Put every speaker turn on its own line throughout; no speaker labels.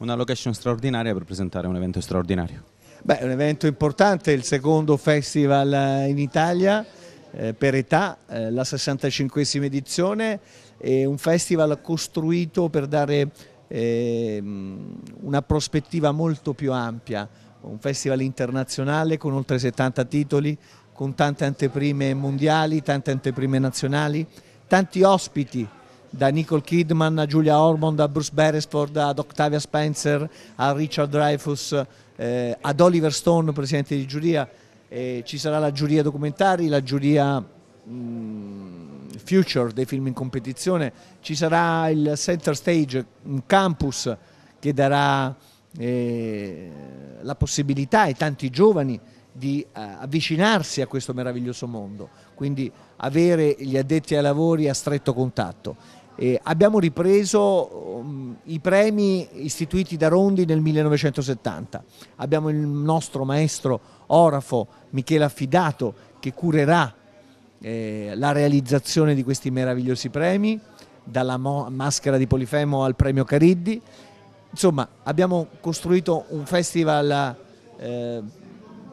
una location straordinaria per presentare un evento straordinario.
Beh, è un evento importante, il secondo festival eh, in Italia eh, per età, eh, la 65esima edizione, è un festival costruito per dare eh, una prospettiva molto più ampia, un festival internazionale con oltre 70 titoli, con tante anteprime mondiali, tante anteprime nazionali, tanti ospiti da Nicole Kidman a Giulia Ormond a Bruce Beresford ad Octavia Spencer a Richard Dreyfus eh, ad Oliver Stone presidente di giuria eh, ci sarà la giuria documentari la giuria mh, mm, future dei film in competizione ci sarà il center stage un campus che darà eh, la possibilità ai tanti giovani di eh, avvicinarsi a questo meraviglioso mondo, quindi avere gli addetti ai lavori a stretto contatto. Eh, abbiamo ripreso um, i premi istituiti da Rondi nel 1970, abbiamo il nostro maestro orafo Michele Affidato che curerà eh, la realizzazione di questi meravigliosi premi, dalla maschera di Polifemo al premio Cariddi, insomma abbiamo costruito un festival eh,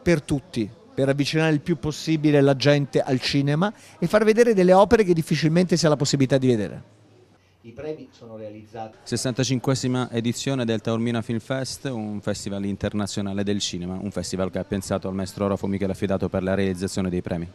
per tutti, per avvicinare il più possibile la gente al cinema e far vedere delle opere che difficilmente si ha la possibilità di vedere. I premi sono realizzati.
65 edizione del Taormina Film Fest, un festival internazionale del cinema, un festival che ha pensato al maestro Orofo Michele Affidato per la realizzazione dei premi.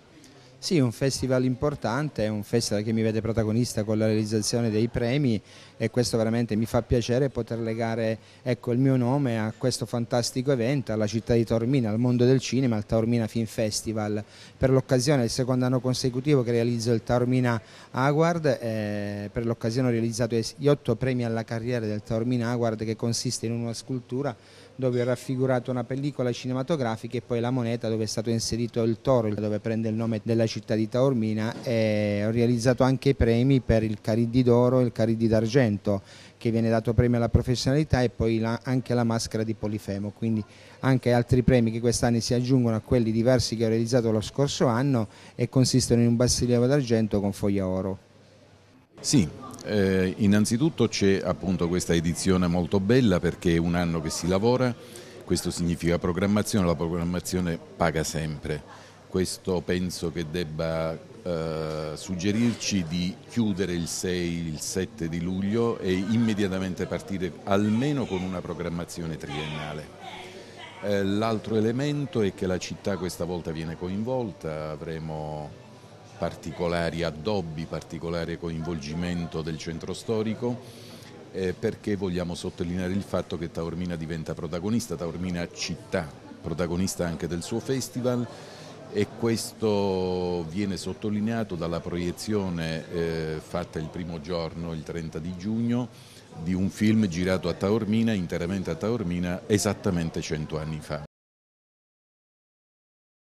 Sì, un festival importante, è un festival che mi vede protagonista con la realizzazione dei premi e questo veramente mi fa piacere poter legare ecco, il mio nome a questo fantastico evento, alla città di Taormina, al mondo del cinema, al Taormina Film Festival. Per l'occasione è il secondo anno consecutivo che realizzo il Taormina Award, eh, per l'occasione ho realizzato gli otto premi alla carriera del Taormina Award che consiste in una scultura dove ho raffigurato una pellicola cinematografica e poi la moneta dove è stato inserito il toro, dove prende il nome della città città di Taormina e ho realizzato anche i premi per il Cariddi d'oro e il Cariddi d'argento che viene dato premio alla professionalità e poi la, anche la maschera di Polifemo, quindi anche altri premi che quest'anno si aggiungono a quelli diversi che ho realizzato lo scorso anno e consistono in un bassilievo d'argento con foglia oro.
Sì, eh, innanzitutto c'è appunto questa edizione molto bella perché è un anno che si lavora, questo significa programmazione, la programmazione paga sempre questo penso che debba eh, suggerirci di chiudere il 6, il 7 di luglio e immediatamente partire almeno con una programmazione triennale. Eh, l'altro elemento è che la città questa volta viene coinvolta, avremo particolari addobbi, particolare coinvolgimento del centro storico eh, perché vogliamo sottolineare il fatto che Taormina diventa protagonista, Taormina città, protagonista anche del suo festival e questo viene sottolineato dalla proiezione eh, fatta il primo giorno, il 30 di giugno, di un film girato a Taormina, interamente a Taormina, esattamente 100 anni fa.